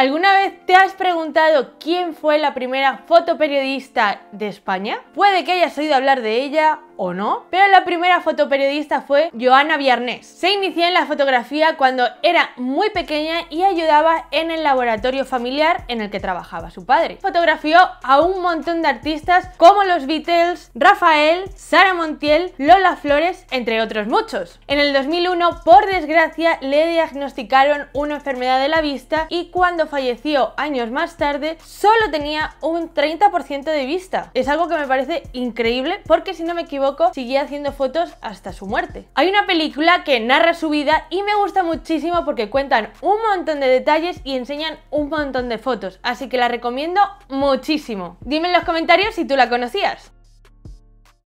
¿Alguna vez te has preguntado quién fue la primera fotoperiodista de España? Puede que hayas oído hablar de ella o no, pero la primera fotoperiodista fue Joana Viernes. Se inició en la fotografía cuando era muy pequeña y ayudaba en el laboratorio familiar en el que trabajaba su padre. Fotografió a un montón de artistas como los Beatles, Rafael, Sara Montiel, Lola Flores, entre otros muchos. En el 2001, por desgracia, le diagnosticaron una enfermedad de la vista y cuando falleció años más tarde, solo tenía un 30% de vista. Es algo que me parece increíble porque si no me equivoco, siguió haciendo fotos hasta su muerte. Hay una película que narra su vida y me gusta muchísimo porque cuentan un montón de detalles y enseñan un montón de fotos, así que la recomiendo muchísimo. Dime en los comentarios si tú la conocías.